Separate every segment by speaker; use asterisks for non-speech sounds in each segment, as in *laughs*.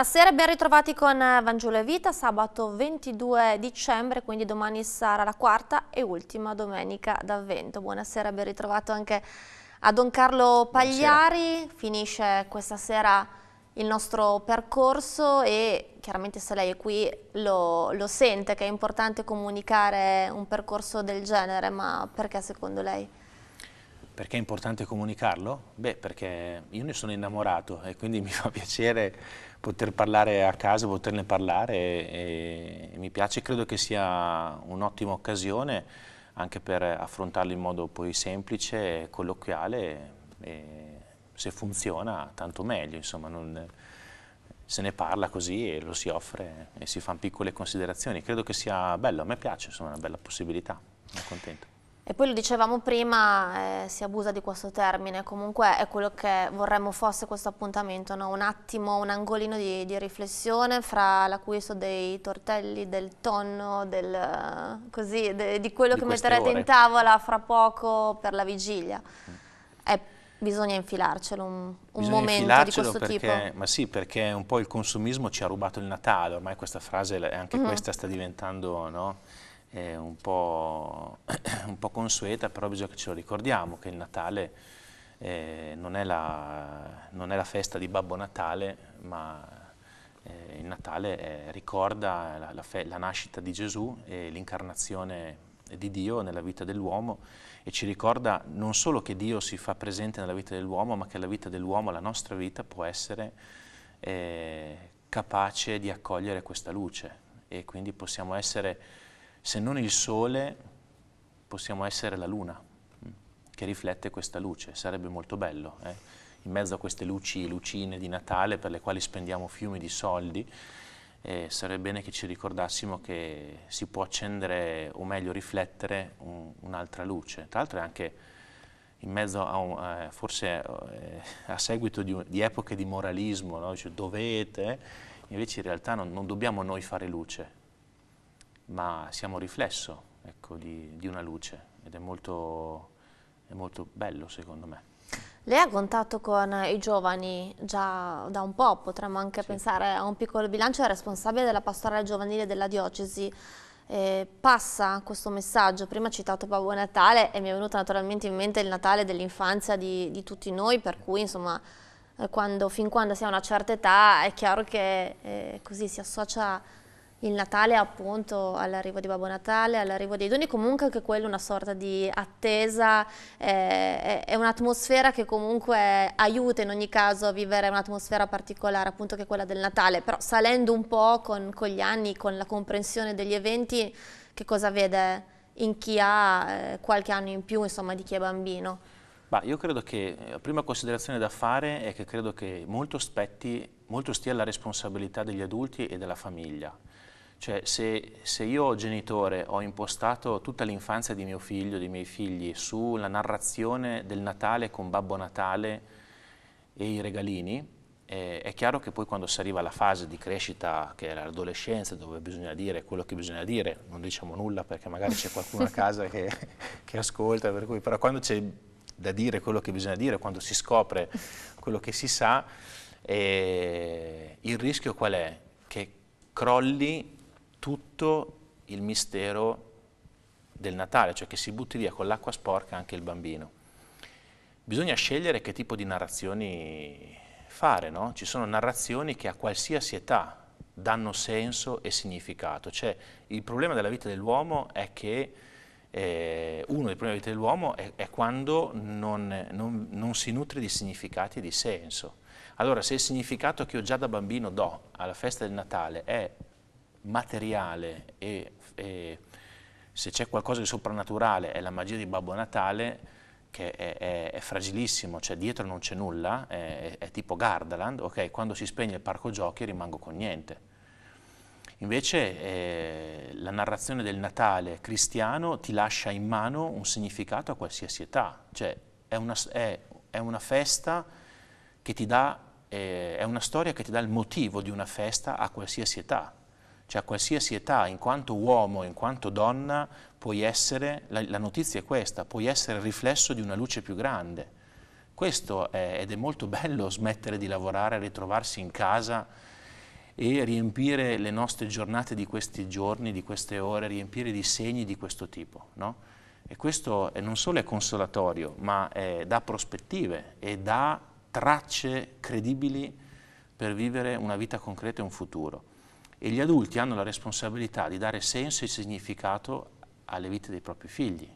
Speaker 1: Buonasera, ben ritrovati con eh, Vangiulo e Vita, sabato 22 dicembre, quindi domani sarà la quarta e ultima domenica d'avvento. Buonasera, ben ritrovato anche a Don Carlo Pagliari, Buonasera. finisce questa sera il nostro percorso e chiaramente se lei è qui lo, lo sente che è importante comunicare un percorso del genere, ma perché secondo lei?
Speaker 2: Perché è importante comunicarlo? Beh, perché io ne sono innamorato e quindi *laughs* mi fa piacere poter parlare a casa, poterne parlare e, e mi piace, credo che sia un'ottima occasione anche per affrontarlo in modo poi semplice, colloquiale e se funziona tanto meglio, insomma non, se ne parla così e lo si offre e si fanno piccole considerazioni, credo che sia bello, a me piace, insomma è una bella possibilità, sono contento.
Speaker 1: E poi lo dicevamo prima, eh, si abusa di questo termine, comunque è quello che vorremmo fosse questo appuntamento, no? un attimo, un angolino di, di riflessione fra l'acquisto dei tortelli, del tonno, del, eh, così, de, di quello di che metterete ore. in tavola fra poco per la vigilia. Mm. È Bisogna infilarcelo un, un Bisogna momento infilarcelo di questo perché, tipo.
Speaker 2: Ma sì, perché un po' il consumismo ci ha rubato il Natale, ormai questa frase, anche mm -hmm. questa sta diventando, no? eh, un, po', *clears throat* un, po', consueta, però bisogna che ce lo ricordiamo, che il Natale eh, non, è la, non, è la, festa di Babbo Natale, ma eh, il Natale eh, ricorda la, la, la nascita di Gesù e l'incarnazione di Dio nella vita dell'uomo e ci ricorda non solo che Dio si fa presente nella vita dell'uomo, ma che la vita dell'uomo, la nostra vita, può essere eh, capace di accogliere questa luce e quindi possiamo essere se non il Sole possiamo essere la Luna, mm, che riflette questa luce, sarebbe molto bello. Eh? In mezzo a queste luci, lucine di Natale per le quali spendiamo fiumi di soldi, eh, sarebbe bene che ci ricordassimo che si può accendere, o meglio riflettere, un'altra luce. Tra l'altro è anche in mezzo a un, eh, forse eh, a seguito di, di, epoche di moralismo, no? cioè, dovete, eh. invece in realtà non, non dobbiamo noi fare luce, ma siamo riflesso ecco, di, di, una luce ed è molto, è molto bello secondo me.
Speaker 1: Lei ha contatto con i giovani già da un po', potremmo anche sì. pensare a un piccolo bilancio, è responsabile della pastorale giovanile della diocesi. Eh, passa questo messaggio, prima ha citato Babbo Natale e mi è venuto naturalmente in mente il Natale dell'infanzia di, di, tutti noi, per cui insomma eh, quando, fin quando si ha una certa età è chiaro che eh, così si associa il Natale appunto all'arrivo di Babbo Natale, all'arrivo dei doni, comunque anche quella una sorta di attesa, eh, è un'atmosfera che comunque aiuta in ogni caso a vivere un'atmosfera particolare appunto che è quella del Natale, però salendo un po' con, con gli anni, con la comprensione degli eventi, che cosa vede in chi ha eh, qualche anno in più insomma di chi è bambino?
Speaker 2: Bah, io credo che la eh, prima considerazione da fare è che credo che molto, spetti, molto stia alla responsabilità degli adulti e della famiglia cioè, se, se, io genitore ho impostato tutta l'infanzia di mio figlio, dei miei figli, sulla narrazione del Natale con Babbo Natale e i regalini, eh, è chiaro che poi quando si arriva alla fase di crescita, che è l'adolescenza, dove bisogna dire quello che bisogna dire, non diciamo nulla perché magari c'è qualcuno a *laughs* casa che, che ascolta, per cui, però quando c'è da dire quello che bisogna dire, quando si scopre quello che si sa, eh, il rischio qual è? Che crolli tutto il mistero del Natale, cioè che si butti via con l'acqua sporca anche il bambino. Bisogna scegliere che tipo di narrazioni fare, no? Ci sono narrazioni che a qualsiasi età danno senso e significato. Cioè, il problema della vita dell'uomo è che eh, uno dei problemi della vita dell'uomo è, è, quando non, non, non si nutre di significati e di senso. Allora, se il significato che io già da bambino do alla festa del Natale è materiale e, e se c'è qualcosa di soprannaturale è la magia di Babbo Natale che è, è, è fragilissimo, cioè dietro non c'è nulla, è, è, tipo Gardaland, ok, quando si spegne il parco giochi rimango con niente. Invece eh, la narrazione del Natale cristiano ti lascia in mano un significato a qualsiasi età, cioè è una, una festa che ti dà, eh, è una storia che ti dà il motivo di una festa a qualsiasi età, cioè a qualsiasi età, in quanto uomo, in quanto donna, puoi essere, la, la notizia è questa, puoi essere il riflesso di una luce più grande. Questo è, ed è molto bello smettere di lavorare, ritrovarsi in casa e riempire le nostre giornate di questi giorni, di queste ore, riempire di segni di questo tipo, no? E questo non solo è consolatorio, ma dà prospettive e dà tracce credibili per vivere una vita concreta e un futuro e gli adulti hanno la responsabilità di dare senso e significato alle vite dei propri figli,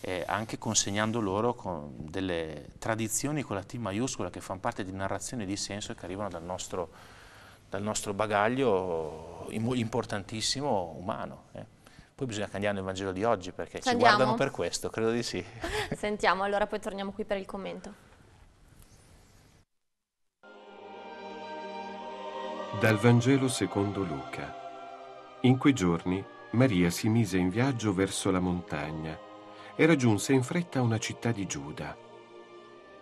Speaker 2: eh? anche consegnando loro con delle tradizioni con la T maiuscola che fanno parte di narrazioni di senso che arrivano dal nostro, dal nostro bagaglio importantissimo umano. Eh? Poi bisogna cambiare il Vangelo di oggi perché Andiamo. ci guardano per questo, credo di sì.
Speaker 1: *laughs* Sentiamo, allora poi torniamo qui per il commento.
Speaker 2: Dal Vangelo secondo Luca. In quei giorni Maria si mise in viaggio verso la montagna e raggiunse in fretta una città di Giuda.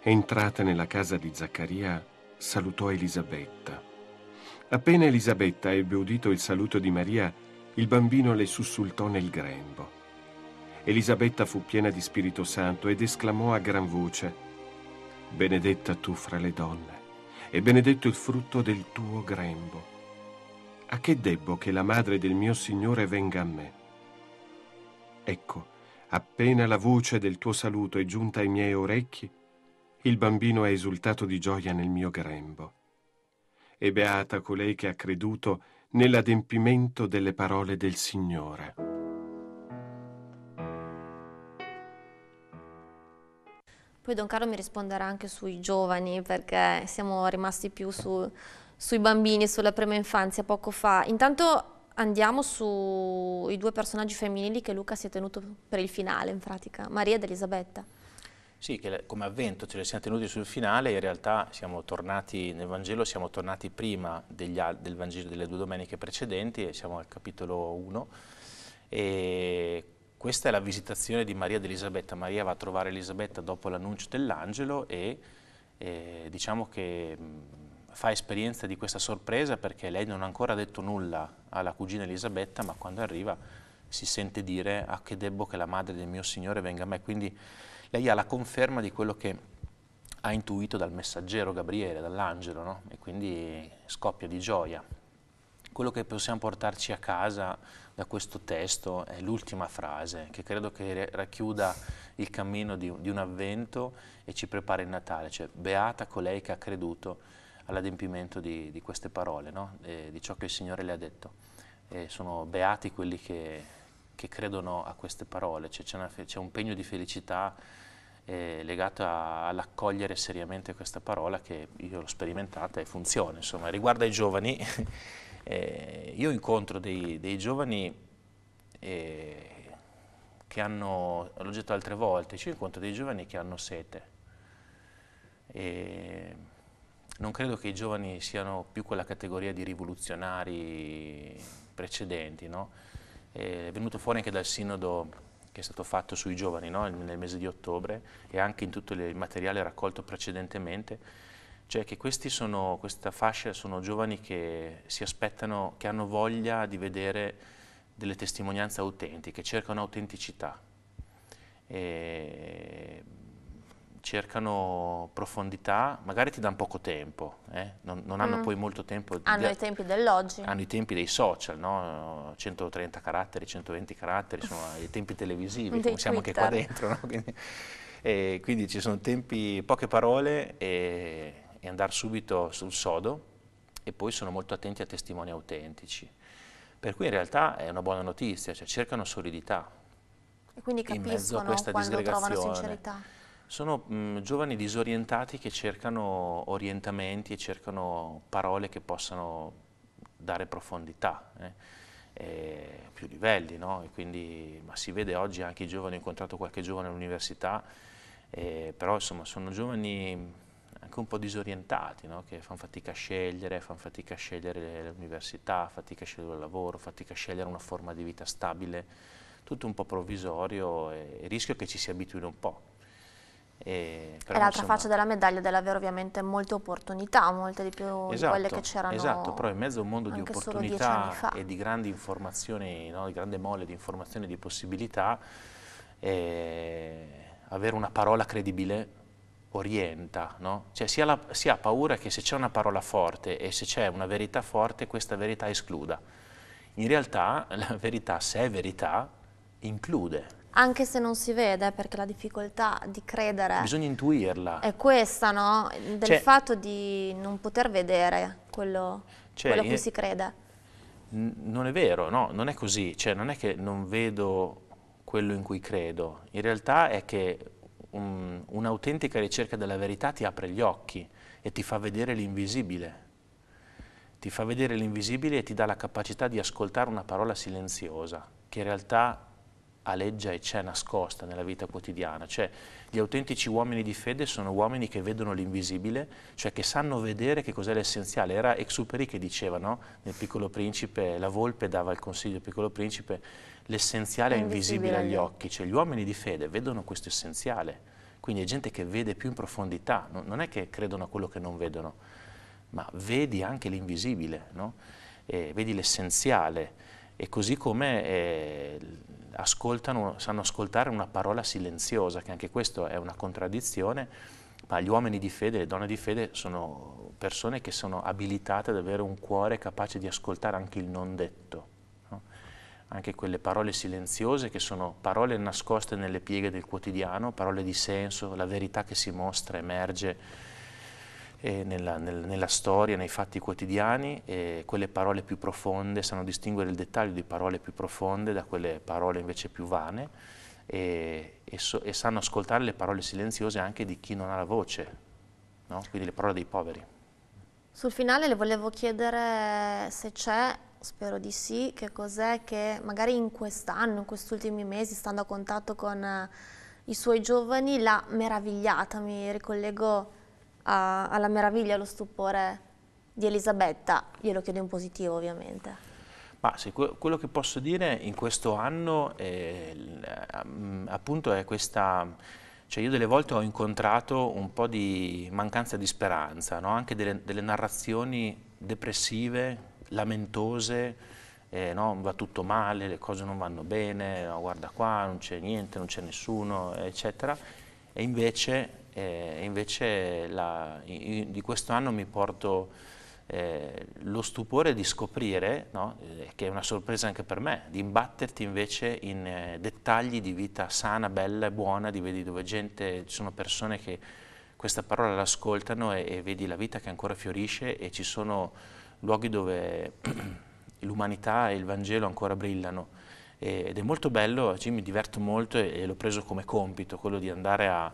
Speaker 2: Entrata nella casa di Zaccaria, salutò Elisabetta. Appena Elisabetta ebbe udito il saluto di Maria, il bambino le sussultò nel grembo. Elisabetta fu piena di Spirito Santo ed esclamò a gran voce, Benedetta tu fra le donne e benedetto il frutto del tuo grembo. A che debbo che la madre del mio Signore venga a me? Ecco, appena la voce del tuo saluto è giunta ai miei orecchi, il bambino è esultato di gioia nel mio grembo. E beata colei che ha creduto nell'adempimento delle parole del Signore.
Speaker 1: Poi Don Carlo mi risponderà anche sui giovani, perché siamo rimasti più su, sui bambini, e sulla prima infanzia poco fa. Intanto andiamo sui due personaggi femminili che Luca si è tenuto per il finale, in pratica, Maria ed Elisabetta.
Speaker 2: Sì, che come avvento ce le siamo tenuti sul finale, in realtà siamo tornati nel Vangelo, siamo tornati prima degli, del Vangelo delle due domeniche precedenti, siamo al capitolo 1, e questa è la visitazione di Maria ed Elisabetta. Maria va a trovare Elisabetta dopo l'annuncio dell'angelo e eh, diciamo che fa esperienza di questa sorpresa perché lei non ha ancora detto nulla alla cugina Elisabetta, ma quando arriva si sente dire a ah, che debbo che la madre del mio Signore venga a me. Quindi lei ha la conferma di quello che ha intuito dal messaggero Gabriele, dall'angelo, no? e quindi scoppia di gioia. Quello che possiamo portarci a casa da questo testo è l'ultima frase che credo che racchiuda il cammino di, di un avvento e ci prepara il Natale, cioè beata colei che ha creduto all'adempimento di, di, queste parole, no? di ciò che il Signore le ha detto. E sono beati quelli che, che, credono a queste parole, cioè, c'è, cioè un pegno di felicità eh, legato all'accogliere seriamente questa parola che io l'ho sperimentata e funziona, insomma, riguarda i giovani. *laughs* Eh, io incontro dei, dei giovani eh, che hanno, l'ho detto altre volte, cioè io incontro dei giovani che hanno sete. E non credo che i giovani siano più quella categoria di rivoluzionari precedenti, no? Eh, è venuto fuori anche dal sinodo che è stato fatto sui giovani no? nel mese di ottobre e anche in tutto il materiale raccolto precedentemente, cioè che sono, questa fascia sono giovani che si aspettano, che hanno voglia di vedere delle testimonianze autentiche, cercano autenticità, cercano profondità, magari ti danno poco tempo, eh? non, non, hanno mm. poi molto tempo. Hanno di, i
Speaker 1: tempi dell'oggi. Hanno
Speaker 2: i tempi dei social, no? 130 caratteri, 120 caratteri, sono i tempi televisivi, come siamo anche qua dentro. No? Quindi, eh, quindi, ci sono tempi, poche parole e e andare subito sul sodo e poi sono molto attenti a testimoni autentici. Per cui in realtà è una buona notizia, cioè cercano solidità.
Speaker 1: E quindi capiscono in mezzo a questa quando trovano sincerità.
Speaker 2: Sono mh, mm, giovani disorientati che cercano orientamenti e cercano parole che possano dare profondità, eh? più livelli, no? E quindi, ma si vede oggi anche i giovani, ho incontrato qualche giovane all'università, eh, però insomma sono giovani anche un po' disorientati, no? che fanno fatica a scegliere, fanno fatica a scegliere l'università, fatica a scegliere il lavoro, fatica a scegliere una forma di vita stabile, tutto un po' provvisorio e, e rischio che ci si abituino un po'. E, e l'altra faccia
Speaker 1: della medaglia dell'avere ovviamente molte opportunità, molte di più esatto, di quelle che c'erano. Esatto, però in
Speaker 2: mezzo a un mondo di opportunità e di grandi informazioni, no? di grande mole di informazioni e di possibilità, eh, avere una parola credibile orienta, no? cioè si ha, la, si ha, paura che se c'è una parola forte e se c'è una verità forte questa verità escluda. In realtà *laughs* la verità, se è verità, include.
Speaker 1: Anche se non si vede, perché la difficoltà di credere... Bisogna
Speaker 2: intuirla. È
Speaker 1: questa, no? Del cioè, fatto di non poter vedere quello, cioè, quello a cui si crede.
Speaker 2: Non è vero, no, non è così. Cioè non è che non vedo quello in cui credo. In realtà è che un'autentica un ricerca della verità ti apre gli occhi e ti fa vedere l'invisibile. Ti fa vedere l'invisibile e ti dà la capacità di ascoltare una parola silenziosa, che in realtà aleggia e c'è nascosta nella vita quotidiana, cioè gli autentici uomini di fede sono uomini che vedono l'invisibile, cioè che sanno vedere che cos'è l'essenziale. Era Exuperi che diceva no? nel Piccolo Principe, la volpe dava il consiglio al Piccolo Principe, l'essenziale è, è invisibile agli occhi, cioè gli uomini di fede vedono questo essenziale, quindi è gente che vede più in profondità, no? non è che credono a quello che non vedono, ma vedi anche l'invisibile, no? vedi l'essenziale e così come eh, sanno ascoltare una parola silenziosa, che anche questo è una contraddizione, ma gli uomini di fede, le donne di fede sono persone che sono abilitate ad avere un cuore capace di ascoltare anche il non detto, no? anche quelle parole silenziose che sono parole nascoste nelle pieghe del quotidiano, parole di senso, la verità che si mostra, emerge eh, nella, nel, nella, storia, nei fatti quotidiani, eh, quelle parole più profonde, sanno distinguere il dettaglio di parole più profonde da quelle parole invece più vane e, e, so, e sanno ascoltare le parole silenziose anche di chi non ha la voce, no? quindi le parole dei poveri.
Speaker 1: Sul finale le volevo chiedere se c'è, spero di sì, che cos'è che magari in quest'anno, in questi ultimi mesi, stando a contatto con eh, i suoi giovani, l'ha meravigliata. Mi ricollego a, alla meraviglia, allo stupore di Elisabetta, glielo chiedo in positivo ovviamente.
Speaker 2: Ma sì, quello che posso dire in questo anno è, mm, appunto è questa, cioè io delle volte ho incontrato un po' di mancanza di speranza, no? anche delle, delle, narrazioni depressive, lamentose, eh, no? va tutto male, le cose non vanno bene, no? Oh, guarda qua, non c'è niente, non c'è nessuno, eccetera. E invece eh, invece la, di questo anno mi porto eh, lo stupore di scoprire, no? eh, che è una sorpresa anche per me, di imbatterti invece in eh, dettagli di vita sana, bella e buona, di vedi dove gente, ci sono persone che questa parola l'ascoltano e, e, vedi la vita che ancora fiorisce e ci sono luoghi dove *clears throat* l'umanità e il Vangelo ancora brillano. Eh, ed è molto bello, cioè mi diverto molto e, l'ho preso come compito, quello di andare a,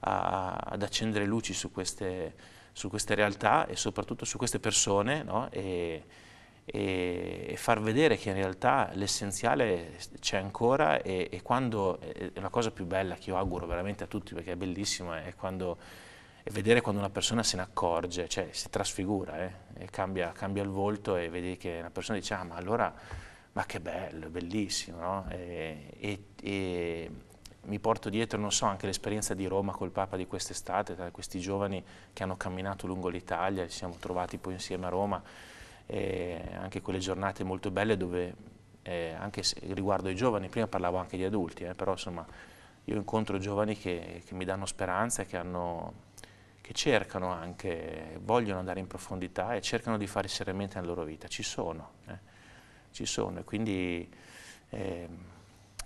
Speaker 2: a, ad accendere luci su queste, su queste, realtà e soprattutto su queste persone no? e, e, e, far vedere che in realtà l'essenziale c'è ancora e, e quando, eh, è la cosa più bella che io auguro veramente a tutti perché è bellissima, è quando e vedere quando una persona se ne accorge, cioè si trasfigura eh? cambia, cambia, il volto e vedi che una persona dice ah ma allora ma che bello, bellissimo, no? e, eh, e, e, mi porto dietro, non so, anche l'esperienza di Roma col Papa di quest'estate, tra questi giovani che hanno camminato lungo l'Italia, ci siamo trovati poi insieme a Roma, eh, anche quelle giornate molto belle dove, eh, anche riguardo ai giovani, prima parlavo anche di adulti, eh, però insomma io incontro giovani che, che mi danno speranza, che, hanno, che cercano anche, vogliono andare in profondità e cercano di fare seriamente la loro vita, ci sono. Eh ci sono e quindi eh,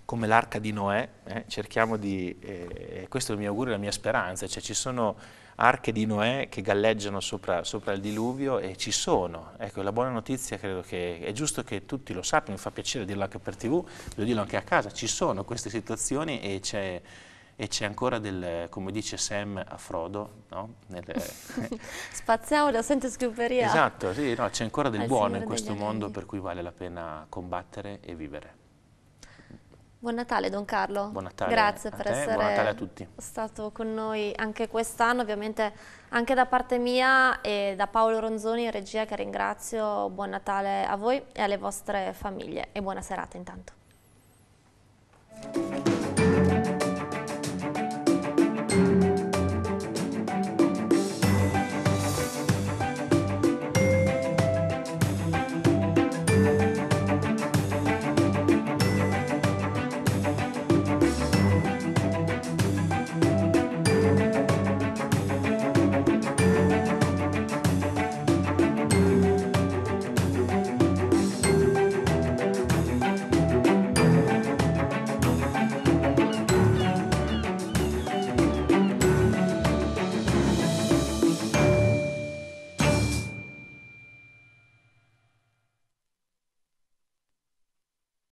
Speaker 2: come l'arca di Noè eh, cerchiamo di, eh, questo è il mio augurio, la mia speranza, cioè ci sono arche di Noè che galleggiano sopra, sopra, il diluvio e ci sono. Ecco, la buona notizia credo che è giusto che tutti lo sappiano, mi fa piacere dirlo anche per tv, lo dirlo anche a casa, ci sono queste situazioni e c'è e c'è ancora del, come dice Sam a Frodo, no? Nel, *laughs*
Speaker 1: Spaziamo da Santa Scuperia.
Speaker 2: Esatto, sì, no, c'è ancora del Al buono in questo mondo per cui vale la pena combattere e vivere.
Speaker 1: Buon Natale Don Carlo, buon Natale grazie per te, essere stato con noi anche quest'anno, ovviamente anche da parte mia e da Paolo Ronzoni in regia che ringrazio, buon Natale a voi e alle vostre famiglie e buona serata intanto.